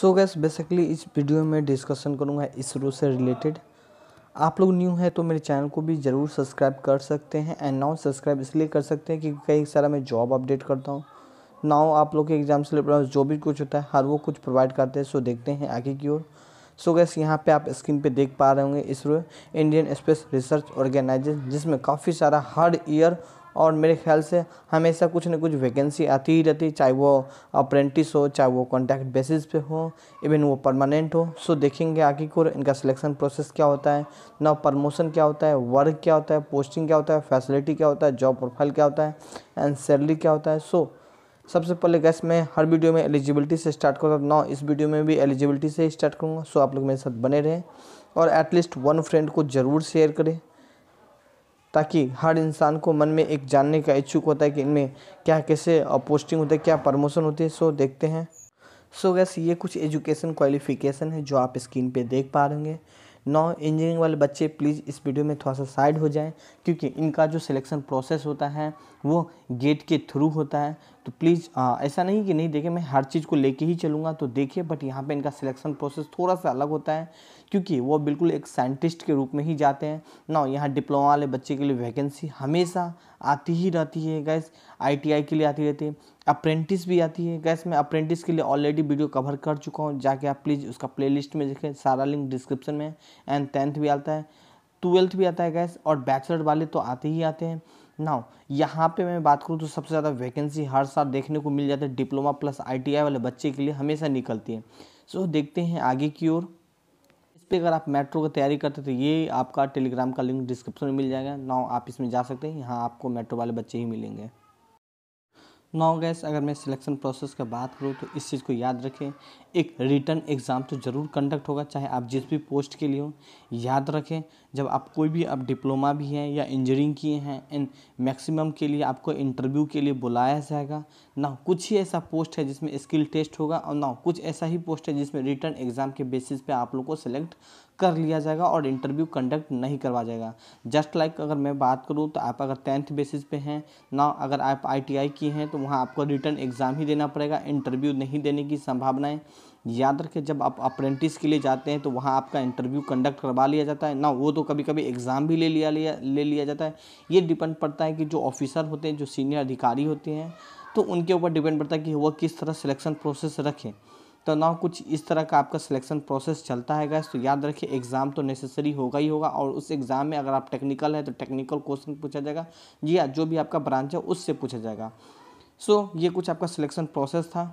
सो guys basically इस video में discussion करूँगा इसरो से रिलेटेड आप लोग न्यू हैं तो मेरे चैनल को भी ज़रूर सब्सक्राइब कर सकते हैं एंड नाउ सब्सक्राइब इसलिए कर सकते हैं क्योंकि कई सारा मैं जॉब अपडेट करता हूँ नाउ आप लोग के एग्जाम से रिलेटेड जो भी कुछ होता है हर वो कुछ प्रोवाइड करते हैं सो देखते हैं आगे की ओर सो गैस यहाँ पे आप स्क्रीन पे देख पा रहे होंगे ISRO Indian space research organisation जिसमें काफ़ी सारा हर ईयर और मेरे ख्याल से हमेशा कुछ ना कुछ वैकेंसी आती ही रहती चाहे वो अप्रेंटिस हो चाहे वो कॉन्टैक्ट बेसिस पे हो इवन वो परमानेंट हो सो देखेंगे आगे को इनका सिलेक्शन प्रोसेस क्या होता है ना प्रमोशन क्या होता है वर्क क्या होता है पोस्टिंग क्या होता है फैसिलिटी क्या होता है जॉब प्रोफाइल क्या होता है एंड सैलरी क्या होता है सो सबसे पहले गैस मैं हर वीडियो में एलिजिबिलिटी से स्टार्ट करूँगा नौ ना इस वीडियो में भी एलिजिबिलिटी से स्टार्ट करूँगा सो आप लोग मेरे साथ बने रहें और एटलीस्ट वन फ्रेंड को ज़रूर शेयर करें ताकि हर इंसान को मन में एक जानने का इच्छुक होता है कि इनमें क्या कैसे पोस्टिंग होती है क्या प्रमोशन होती है सो देखते हैं सो गैस ये कुछ एजुकेशन क्वालिफिकेशन है जो आप स्क्रीन पे देख पा रहेंगे नौ इंजीनियरिंग वाले बच्चे प्लीज़ इस वीडियो में थोड़ा सा साइड हो जाएं क्योंकि इनका जो सिलेक्शन प्रोसेस होता है वो गेट के थ्रू होता है तो प्लीज़ ऐसा नहीं कि नहीं देखें मैं हर चीज़ को लेके ही चलूँगा तो देखिए बट यहाँ पे इनका सिलेक्शन प्रोसेस थोड़ा सा अलग होता है क्योंकि वो बिल्कुल एक साइंटिस्ट के रूप में ही जाते हैं ना यहाँ डिप्लोमा वाले बच्चे के लिए वैकेंसी हमेशा आती ही रहती है गैस आईटीआई के लिए आती रहती है अप्रेंटिस भी आती है गैस मैं अप्रेंटिस के लिए ऑलरेडी वीडियो कवर कर चुका हूँ जाके आप प्लीज़ उसका प्ले में देखें सारा लिंक डिस्क्रिप्शन में एंड टेंथ भी आता है ट्वेल्थ भी आता है गैस और बैचलर वाले तो आते ही आते हैं नाउ यहाँ पे मैं बात करूँ तो सबसे ज़्यादा वैकेंसी हर साल देखने को मिल जाती है डिप्लोमा प्लस आईटीआई वाले बच्चे के लिए हमेशा निकलती है सो so, देखते हैं आगे की ओर पे अगर आप मेट्रो की तैयारी करते तो ये आपका टेलीग्राम का लिंक डिस्क्रिप्शन में मिल जाएगा नाव आप इसमें जा सकते हैं यहाँ आपको मेट्रो वाले बच्चे ही मिलेंगे नाव गैस अगर मैं सिलेक्शन प्रोसेस का बात करूँ तो इस चीज़ को याद रखें एक रिटर्न एग्ज़ाम तो ज़रूर कंडक्ट होगा चाहे आप जिस भी पोस्ट के लिए हो याद रखें जब आप कोई भी आप डिप्लोमा भी हैं या इंजीनियरिंग किए हैं एंड मैक्सिमम के लिए आपको इंटरव्यू के लिए बुलाया जाएगा ना कुछ ही ऐसा पोस्ट है जिसमें स्किल टेस्ट होगा और ना कुछ ऐसा ही पोस्ट है जिसमें रिटर्न एग्ज़ाम के बेसिस पे आप लोग को सिलेक्ट कर लिया जाएगा और इंटरव्यू कंडक्ट नहीं करवा जाएगा जस्ट लाइक like अगर मैं बात करूँ तो आप अगर टेंथ बेसिस पे हैं ना अगर आप आई टी आई की हैं तो वहाँ आपको रिटर्न एग्ज़ाम ही देना पड़ेगा इंटरव्यू नहीं देने की संभावनाएँ याद रखें जब आप अप्रेंटिस के लिए जाते हैं तो वहाँ आपका इंटरव्यू कंडक्ट करवा लिया जाता है ना वो तो कभी कभी एग्ज़ाम भी ले लिया लिया ले लिया जाता है ये डिपेंड पड़ता है कि जो ऑफिसर होते हैं जो सीनियर अधिकारी होते हैं तो उनके ऊपर डिपेंड पड़ता है कि वह किस तरह सिलेक्शन प्रोसेस रखें तो ना कुछ इस तरह का आपका सिलेक्शन प्रोसेस चलता है गैस तो याद रखिए एग्ज़ाम तो नेसेसरी होगा ही होगा और उस एग्ज़ाम में अगर आप टेक्निकल है तो टेक्निकल क्वेश्चन पूछा जाएगा जी जो भी आपका ब्रांच है उससे पूछा जाएगा सो so, ये कुछ आपका सिलेक्शन प्रोसेस था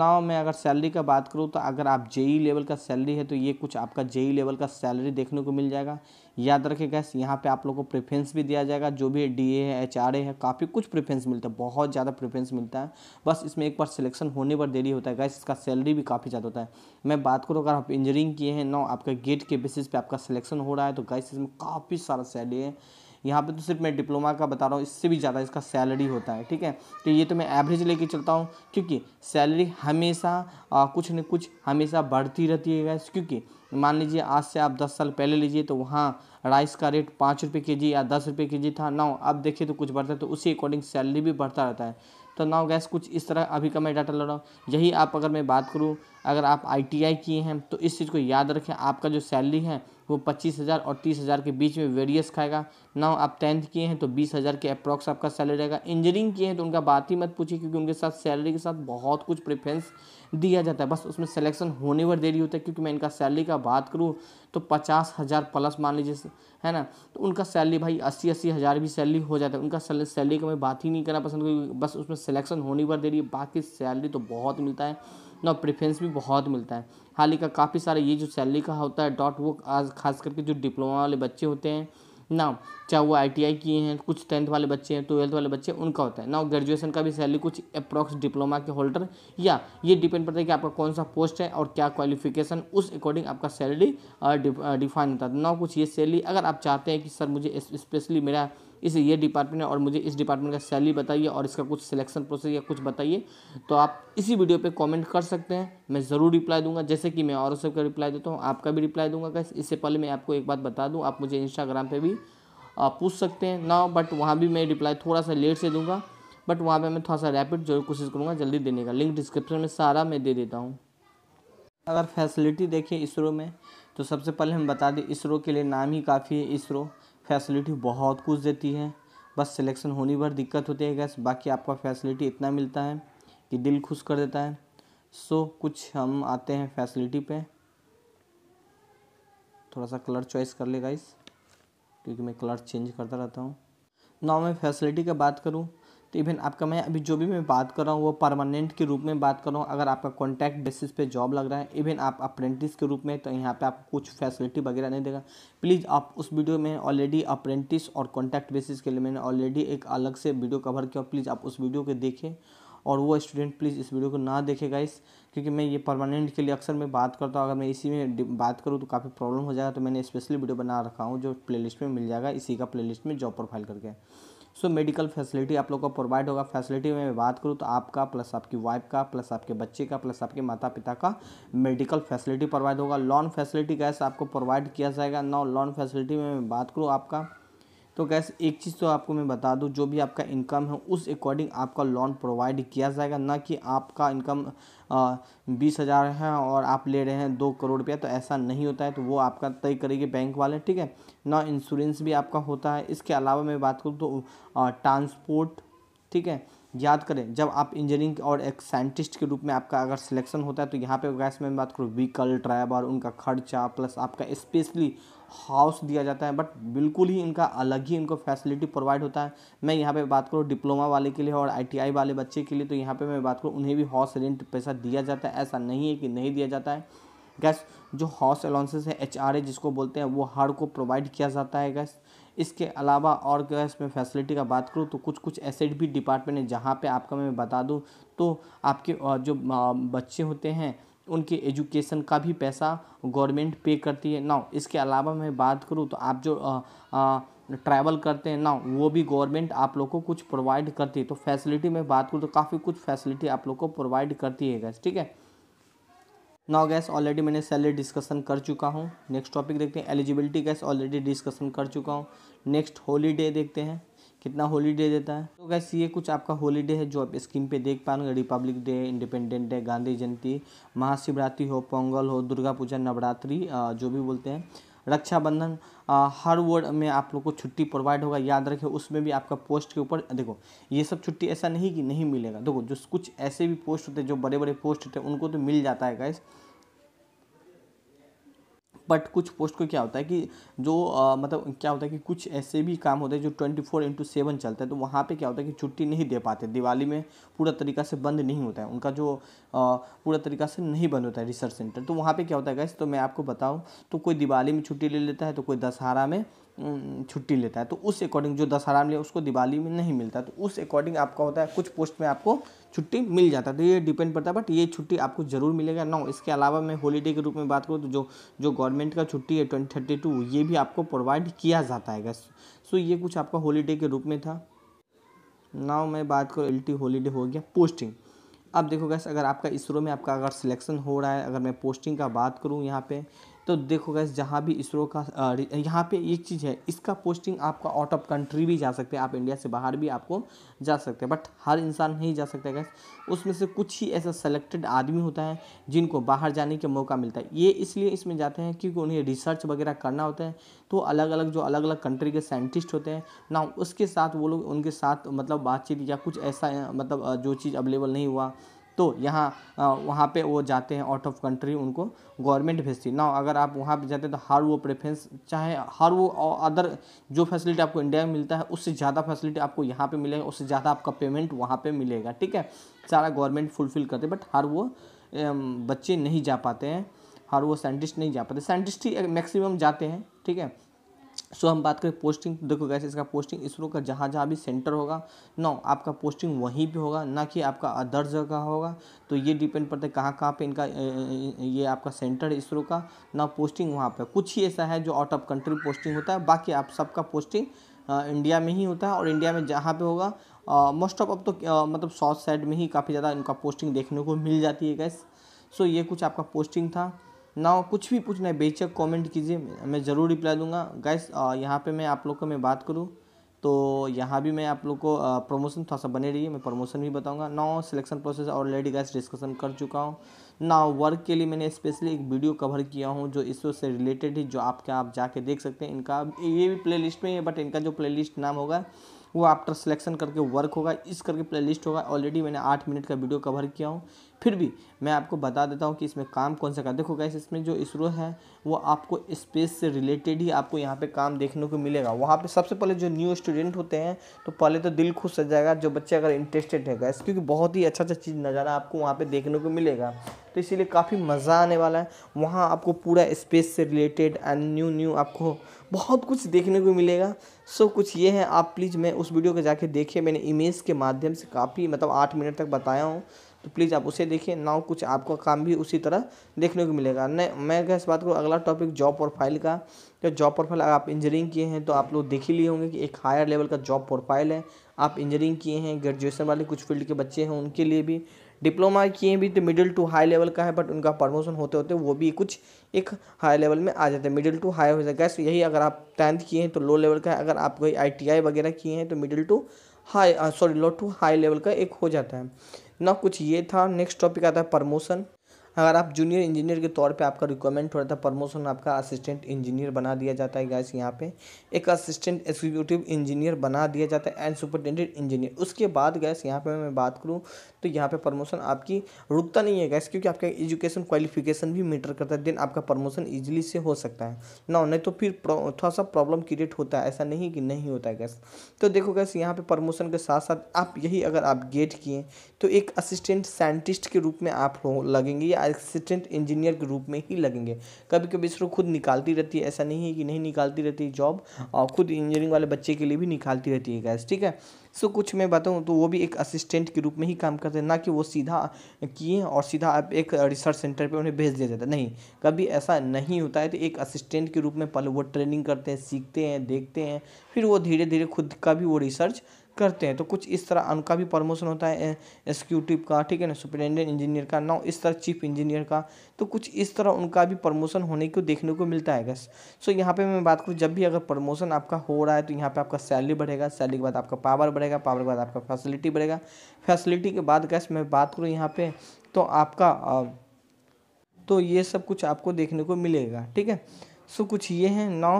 नाव मैं अगर सैलरी का बात करूँ तो अगर आप जेई लेवल का सैलरी है तो ये कुछ आपका जेई लेवल का सैलरी देखने को मिल जाएगा याद रखें गैस यहाँ पे आप लोग को प्रेफरेंस भी दिया जाएगा जो भी डी ए है एच आर ए है काफ़ी कुछ प्रेफरेंस मिलता है बहुत ज़्यादा प्रेफरेंस मिलता है बस इसमें एक बार सिलेक्शन होने पर देरी होता है गैस इसका सैलरी भी काफ़ी ज़्यादा होता है मैं बात करूँ अगर आप इंजीनियरिंग किए हैं ना आपका गेट के बेसिस पे आपका सिलेक्शन हो रहा है तो गैस इसमें काफ़ी सारा सैलरी है यहाँ पे तो सिर्फ मैं डिप्लोमा का बता रहा हूँ इससे भी ज़्यादा इसका सैलरी होता है ठीक है तो ये तो मैं एवरेज लेके चलता हूँ क्योंकि सैलरी हमेशा आ, कुछ न कुछ हमेशा बढ़ती रहती है गैस क्योंकि मान लीजिए आज से आप दस साल पहले लीजिए तो वहाँ राइस का रेट पाँच रुपये के जी या दस रुपये के जी था नाउ अब देखिए तो कुछ बढ़ता है तो उसी अकॉर्डिंग सैलरी भी बढ़ता रहता है तो नाउ गैस कुछ इस तरह अभी का मैं डाटा ले रहा हूँ यही आप अगर मैं बात करूँ अगर आप आई किए हैं तो इस चीज़ को याद रखें आपका जो सैलरी है वो पच्चीस हज़ार और तीस हज़ार के बीच में वेरियस खाएगा ना आप टेंथ किए हैं तो बीस हज़ार के अप्रॉक्स आपका सैलरी रहेगा इंजीनियरिंग किए हैं तो उनका बात ही मत पूछिए क्योंकि उनके साथ सैलरी के साथ बहुत कुछ प्रेफरेंस दिया जाता है बस उसमें सिलेक्शन होने पर देरी होता है क्योंकि मैं इनका सैलरी का बात करूँ तो पचास हज़ार प्लस मान लीजिए है ना तो उनका सैलरी भाई अस्सी अस्सी हज़ार भी सैलरी हो जाता है उनका सैलरी का मैं बात ही नहीं करना पसंद क्योंकि बस उसमें सिलेक्शन होने पर देरी बाकी सैलरी तो बहुत मिलता है ना प्रेफरेंस भी बहुत मिलता है हाल ही का काफ़ी सारा ये जो सैलरी का होता है डॉट वो आज खास करके जो डिप्लोमा वाले बच्चे होते हैं ना चाहे वो आई किए हैं कुछ टेंथ वाले बच्चे हैं ट्वेल्थ वाले बच्चे हैं उनका होता है ना ग्रेजुएशन का भी सैलरी कुछ अप्रॉक्स डिप्लोमा के होल्डर या ये डिपेंड करता है कि आपका कौन सा पोस्ट है और क्या क्वालिफिकेशन उस अकॉर्डिंग आपका सैलरी डिफाइन होता है तो ना कुछ ये सैलरी अगर आप चाहते हैं कि सर मुझे स्पेशली मेरा इस ये डिपार्टमेंट है और मुझे इस डिपार्टमेंट का सैलरी बताइए और इसका कुछ सिलेक्शन प्रोसेस या कुछ बताइए तो आप इसी वीडियो पे कमेंट कर सकते हैं मैं ज़रूर रिप्लाई दूंगा जैसे कि मैं और सबका रिप्लाई देता हूँ आपका भी रिप्लाई दूंगा कैसे इससे पहले मैं आपको एक बात बता दूँ आप मुझे इंस्टाग्राम पर भी पूछ सकते हैं ना बट वहाँ भी मैं रिप्लाई थोड़ा सा लेट से दूँगा बट वहाँ पर मैं थोड़ा सा रैपिड जरूर कोशिश करूँगा जल्दी देने का लिंक डिस्क्रिप्शन में सारा मैं दे देता हूँ अगर फैसिलिटी देखें इसरो में तो सबसे पहले हम बता दें इसरो के लिए नाम ही काफ़ी है इसरो फैसिलिटी बहुत कुछ देती है बस सिलेक्शन होने भर दिक्कत होती है गैस बाकी आपका फैसिलिटी इतना मिलता है कि दिल खुश कर देता है सो कुछ हम आते हैं फैसिलिटी पे थोड़ा सा कलर चॉइस कर ले गाइस क्योंकि मैं कलर चेंज करता रहता हूँ नाउ मैं फैसिलिटी का बात करूँ तो इवन आपका मैं अभी जो भी मैं बात कर रहा हूँ वो परमानेंट के रूप में बात कर रहा हूँ अगर आपका कॉन्ट्रैक्ट बेसिस पे जॉब लग रहा है इवन आप अप्रेंटिस के रूप में तो यहाँ पे आपको कुछ फैसिलिटी वगैरह नहीं देगा प्लीज़ आप उस वीडियो में ऑलरेडी अप्रेंटिस और कॉन्टैक्ट बेसिस के लिए मैंने ऑलरेडी एक अलग से वीडियो कवर किया प्लीज़ आप उस वीडियो को देखें और वो स्टूडेंट प्लीज़ इस वीडियो को ना देखे गाइस क्योंकि मैं ये परमानेंट के लिए अक्सर मैं बात करता हूँ अगर मैं इसी में बात करूँ तो काफ़ी प्रॉब्लम हो जाएगा तो मैंने स्पेशली वीडियो बना रखा हूँ जो प्लेलिस्ट में मिल जाएगा इसी का प्लेलिस्ट में जॉब प्रोफाइल करके सो मेडिकल फैसिलिटी आप लोग को प्रोवाइड होगा फैसिलिटी में बात करूँ तो आपका प्लस आपकी वाइफ का प्लस आपके बच्चे का प्लस आपके माता पिता का मेडिकल फैसिलिटी प्रोवाइड होगा लोन फैसिलिटी कैसे आपको प्रोवाइड किया जाएगा नौ लोन फैसिलिटी में बात करूँ आपका तो गैस एक चीज़ तो आपको मैं बता दूं जो भी आपका इनकम है उस अकॉर्डिंग आपका लोन प्रोवाइड किया जाएगा ना कि आपका इनकम बीस हज़ार है और आप ले रहे हैं दो करोड़ रुपया तो ऐसा नहीं होता है तो वो आपका तय करेगी बैंक वाले ठीक है ना इंश्योरेंस भी आपका होता है इसके अलावा मैं बात करूँ तो ट्रांसपोर्ट ठीक है याद करें जब आप इंजीनियरिंग और एक साइंटिस्ट के रूप में आपका अगर सिलेक्शन होता है तो यहाँ पे गैस में बात करूँ व्हीकल ड्राइवर उनका खर्चा प्लस आपका स्पेशली हाउस दिया जाता है बट बिल्कुल ही इनका अलग ही इनको फैसिलिटी प्रोवाइड होता है मैं यहाँ पे बात करूँ डिप्लोमा वाले के लिए और आईटीआई वाले बच्चे के लिए तो यहाँ पे मैं बात करूँ उन्हें भी हाउस रेंट पैसा दिया जाता है ऐसा नहीं है कि नहीं दिया जाता है गैस जो हाउस अलाउंसेस है एच जिसको बोलते हैं वो हर को प्रोवाइड किया जाता है गैस इसके अलावा और क्या इसमें फैसिलिटी का बात करूँ तो कुछ कुछ ऐसे भी डिपार्टमेंट हैं जहाँ पे आपका मैं बता दूँ तो आपके जो बच्चे होते हैं उनके एजुकेशन का भी पैसा गवर्नमेंट पे करती है ना इसके अलावा मैं बात करूँ तो आप जो ट्रैवल करते हैं ना वो भी गवर्नमेंट आप लोग को कुछ प्रोवाइड करती है तो फैसिलिटी में बात करूँ तो काफ़ी कुछ फैसिलिटी आप लोग को प्रोवाइड करती है गैस ठीक है नाउ गैस ऑलरेडी मैंने सैलरी डिस्कशन कर चुका हूँ नेक्स्ट टॉपिक देखते हैं एलिजिबिलिटी गैस ऑलरेडी डिस्कशन कर चुका हूँ नेक्स्ट हॉलीडे देखते हैं कितना हॉलीडे देता है तो गैस ये कुछ आपका हॉलीडे है जो आप स्क्रीन पे देख पाएंगे Republic Day Independent Day Gandhi Jayanti Mahashivratri हो पोंगल हो दुर्गा पूजा नवरात्रि जो भी बोलते हैं रक्षाबंधन हर वर्ड में आप लोग को छुट्टी प्रोवाइड होगा याद रखें उसमें भी आपका पोस्ट के ऊपर देखो ये सब छुट्टी ऐसा नहीं कि नहीं मिलेगा देखो जो कुछ ऐसे भी पोस्ट होते हैं जो बड़े बड़े पोस्ट होते हैं उनको तो मिल जाता है गाइस बट कुछ पोस्ट को क्या होता है कि जो आ, मतलब क्या होता है कि कुछ ऐसे भी काम होते हैं जो ट्वेंटी फोर इंटू सेवन चलता है तो वहाँ पे क्या होता है कि छुट्टी नहीं दे पाते दिवाली में पूरा तरीका से बंद नहीं होता है उनका जो आ, पूरा तरीका से नहीं बंद होता है रिसर्च सेंटर तो वहाँ पर क्या होता है गैस तो मैं आपको बताऊँ तो कोई दिवाली में छुट्टी ले लेता है तो कोई दशहरा में छुट्टी लेता है तो उस अकॉर्डिंग जो दशहरा में लिया उसको दिवाली में नहीं मिलता तो उस अकॉर्डिंग आपका होता है कुछ पोस्ट में आपको छुट्टी मिल जाता है तो ये डिपेंड करता है बट ये छुट्टी आपको जरूर मिलेगा नौ इसके अलावा मैं हॉलीडे के रूप में बात करूँ तो जो जो गवर्नमेंट का छुट्टी है ट्वेंटी थर्टी टू ये भी आपको प्रोवाइड किया जाता है सो ये कुछ आपका हॉलीडे के रूप में था नाव मैं बात करूँ एल टी हो गया पोस्टिंग अब देखो गैस अगर आपका इसरो में आपका अगर सिलेक्शन हो रहा है अगर मैं पोस्टिंग का बात करूँ यहाँ पे तो देखो गैस जहाँ भी इसरो का यहाँ पे एक चीज़ है इसका पोस्टिंग आपका आउट ऑफ कंट्री भी जा सकते हैं आप इंडिया से बाहर भी आपको जा सकते हैं बट हर इंसान नहीं जा सकता गैस उसमें से कुछ ही ऐसा सेलेक्टेड आदमी होता है जिनको बाहर जाने का मौका मिलता है ये इसलिए इसमें जाते हैं क्योंकि उन्हें रिसर्च वगैरह करना होता है तो अलग अलग जो अलग अलग कंट्री के साइंटिस्ट होते हैं ना उसके साथ वो लोग उनके साथ मतलब बातचीत या कुछ ऐसा मतलब जो चीज़ अवेलेबल नहीं हुआ तो यहाँ वहाँ पे वो जाते हैं आउट ऑफ कंट्री उनको गवर्नमेंट भेजती ना अगर आप वहाँ पे जाते हैं तो हर वो प्रेफरेंस चाहे हर वो अदर जो फैसिलिटी आपको इंडिया में मिलता है उससे ज़्यादा फैसिलिटी आपको यहाँ पे मिलेगा उससे ज़्यादा आपका पेमेंट वहाँ पे मिलेगा ठीक है सारा गवर्नमेंट फुलफिल करते बट हर वो बच्चे नहीं जा पाते हैं हर वो साइंटिस्ट नहीं जा पाते साइंटिस्ट ही मैक्सिमम जाते हैं ठीक है सो हम बात करें पोस्टिंग देखो कैसे इसका पोस्टिंग इसरो का जहाँ जहाँ भी सेंटर होगा ना आपका पोस्टिंग वहीं पे होगा ना कि आपका अदर जगह होगा तो ये डिपेंड पड़ता है कहाँ कहाँ पे इनका ये आपका सेंटर है इसरो का ना पोस्टिंग वहाँ पे कुछ ही ऐसा है जो आउट ऑफ कंट्री पोस्टिंग होता है बाकी आप सबका पोस्टिंग इंडिया में ही होता है और इंडिया में जहाँ पर होगा मोस्ट ऑफ अब तो मतलब साउथ साइड में ही काफ़ी ज़्यादा इनका पोस्टिंग देखने को मिल जाती है गैस सो ये कुछ आपका पोस्टिंग था ना कुछ भी पूछना है बेचक कमेंट कीजिए मैं ज़रूर रिप्लाई दूंगा गैस यहाँ पे मैं आप लोग को मैं बात करूँ तो यहाँ भी मैं आप लोग को प्रमोशन थोड़ा सा बने रही है मैं प्रमोशन भी बताऊँगा ना selection process already guys discussion कर चुका हूँ ना वर्क के लिए मैंने स्पेशली एक वीडियो कवर किया हूँ जो इसरो से रिलेटेड ही जो आपके आप जाके देख सकते हैं इनका ये भी प्ले लिस्ट में है बट इनका जो प्ले लिस्ट नाम होगा वो आफ्टर सिलेक्शन करके वर्क होगा इस करके प्लेलिस्ट होगा ऑलरेडी मैंने आठ मिनट का वीडियो कवर किया हूँ फिर भी मैं आपको बता देता हूँ कि इसमें काम कौन सा कर देखो गैस इसमें जो इसरो है वो आपको स्पेस से रिलेटेड ही आपको यहाँ पे काम देखने को मिलेगा वहाँ पे सबसे पहले जो न्यू स्टूडेंट होते हैं तो पहले तो दिल खुश हो जाएगा जो बच्चे अगर इंटरेस्टेड है गैस क्योंकि बहुत ही अच्छा अच्छा चीज़ नज़ारा आपको वहाँ पर देखने को मिलेगा तो इसीलिए काफ़ी मज़ा आने वाला है वहाँ आपको पूरा स्पेस से रिलेटेड एंड न्यू न्यू आपको बहुत कुछ देखने को मिलेगा सो कुछ ये है आप प्लीज़ मैं उस वीडियो को जाके देखिए मैंने इमेज के माध्यम से काफ़ी मतलब आठ मिनट तक बताया हूँ तो प्लीज़ आप उसे देखिए ना कुछ आपका काम भी उसी तरह देखने को मिलेगा नहीं मैं क्या इस बात करूँ अगला टॉपिक जॉब प्रोफाइल का तो जॉब प्रोफाइल अगर आप इंजीनियरिंग किए हैं तो आप लोग देख ही लिए होंगे कि एक हायर लेवल का जॉब प्रोफाइल है आप इंजीनियरिंग किए हैं ग्रेजुएसन वाले कुछ फील्ड के बच्चे हैं उनके लिए भी डिप्लोमा किए भी तो मिडिल टू हाई लेवल का है बट उनका प्रमोशन होते होते वो भी कुछ एक हाई लेवल में आ जाते हैं मिडिल टू हाई हो जाता है तो यही अगर आप टेंथ किए हैं तो लो लेवल का है अगर आप कोई आई वगैरह किए हैं तो middle to high sorry low to high level का एक हो जाता है ना कुछ ये था नेक्स्ट टॉपिक आता है प्रमोशन अगर आप जूनियर इंजीनियर के तौर पे आपका रिक्वायरमेंट हो रहा था प्रमोशन आपका असिस्टेंट इंजीनियर बना दिया जाता है गैस यहाँ पे एक असिस्टेंट एग्जीक्यूटिव इंजीनियर बना दिया जाता है एंड सुपरटेंडेंट इंजीनियर उसके बाद गैस यहाँ पे मैं बात करूँ तो यहाँ पे प्रमोशन आपकी रुकता नहीं है गैस क्योंकि आपका एजुकेशन क्वालिफिकेशन भी मीटर करता है देन आपका प्रमोशन ईजिली से हो सकता है ना नहीं तो फिर थोड़ा सा प्रॉब्लम क्रिएट होता है ऐसा नहीं कि नहीं होता है गैस तो देखो गैस यहाँ पर प्रमोशन के साथ साथ आप यही अगर आप गेट किए तो एक असिस्टेंट साइंटिस्ट के रूप में आप लगेंगे असिस्टेंट इंजीनियर के रूप में ही लगेंगे कभी कभी इसरो खुद निकालती रहती है ऐसा नहीं है कि नहीं निकालती रहती जॉब और खुद इंजीनियरिंग वाले बच्चे के लिए भी निकालती रहती है गैस ठीक है सो कुछ मैं बताऊँ तो वो भी एक असिस्टेंट के रूप में ही काम करते हैं ना कि वो सीधा किए और सीधा आप एक रिसर्च सेंटर पर उन्हें भेज दिया जाता है नहीं कभी ऐसा नहीं होता है तो एक असिस्टेंट के रूप में पहले वो ट्रेनिंग करते हैं सीखते हैं देखते हैं फिर वो धीरे धीरे खुद का भी वो रिसर्च करते हैं तो कुछ इस तरह उनका भी प्रमोशन होता है एक्सिक्यूटिव का ठीक है ना सुप्रिटेंडेंट इंजीनियर का ना इस तरह चीफ इंजीनियर का तो कुछ इस तरह उनका भी प्रमोशन होने को देखने को मिलता है गैस सो यहाँ पे मैं बात करूँ जब भी अगर प्रमोशन आपका हो रहा है तो यहाँ पे आपका सैलरी बढ़ेगा सैलरी के बाद आपका पावर बढ़ेगा पावर के बाद आपका फैसिलिटी बढ़ेगा फैसिलिटी के बाद गैस मैं बात करूँ यहाँ पर तो आपका तो ये सब कुछ आपको देखने को मिलेगा ठीक है सो कुछ ये है नौ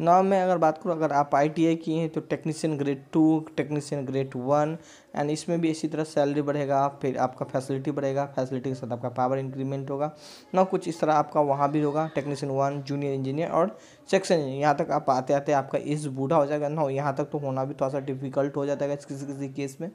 नाम में अगर बात करूँ अगर आप आई टी आई किए हैं तो technician grade two technician grade one and इसमें भी इसी तरह सैलरी बढ़ेगा फिर आपका फैसिलिटी बढ़ेगा फैसिलिटी के साथ आपका पावर इंक्रीमेंट होगा ना कुछ इस तरह आपका वहाँ भी होगा टेक्नीशियन वन जूनियर इंजीनियर और सेक्शन इंजीनियर यहाँ तक आप आते आते आपका एज बूढ़ा हो जाएगा ना यहाँ तक तो होना भी थोड़ा सा डिफिकल्ट हो जाता है किसी किसी केस में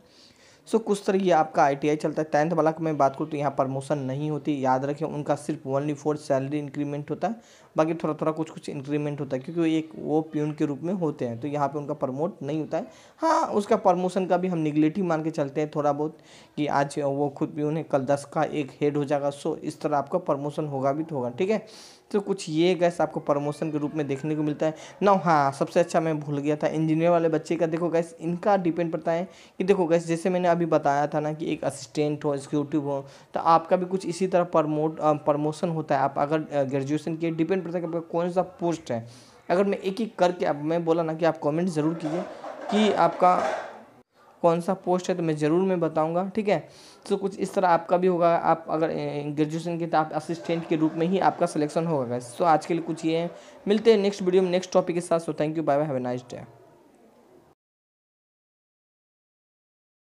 सो so, कुछ तरह ये आपका आई चलता है टेंथ वाला की मैं बात करूँ तो यहाँ प्रमोशन नहीं होती याद रखें उनका सिर्फ ओनली फोर सैलरी इंक्रीमेंट होता है बाकी थोड़ा थोड़ा कुछ कुछ इंक्रीमेंट होता है क्योंकि एक वो प्यून के रूप में होते हैं तो यहाँ पे उनका प्रमोट नहीं होता है हाँ उसका प्रमोशन का भी हम निगलेटिव मान के चलते हैं थोड़ा बहुत कि आज वो खुद प्यून है कल दस का एक हेड हो जाएगा सो इस तरह आपका प्रमोशन होगा भी तो होगा ठीक है तो कुछ ये गैस आपको प्रमोशन के रूप में देखने को मिलता है ना हाँ सबसे अच्छा मैं भूल गया था इंजीनियर वाले बच्चे का देखो गैस इनका डिपेंड पड़ता है कि देखो गैस जैसे मैंने अभी बताया था ना कि एक असिस्टेंट हो एग्जीक्यूटिव हो तो आपका भी कुछ इसी तरह प्रमोट प्रमोशन होता है आप अगर ग्रेजुएशन किए डिपेंड कमेंट करता है कि आपका कौन सा पोस्ट है अगर मैं एक एक करके अब मैं बोला ना कि आप कमेंट ज़रूर कीजिए कि आपका कौन सा पोस्ट है तो मैं ज़रूर मैं बताऊंगा ठीक है तो कुछ इस तरह आपका भी होगा आप अगर ग्रेजुएशन के तो आप असिस्टेंट के रूप में ही आपका सिलेक्शन होगा तो आज के लिए कुछ ये है मिलते हैं नेक्स्ट वीडियो में नेक्स्ट टॉपिक के साथ so thank you bye bye have a nice day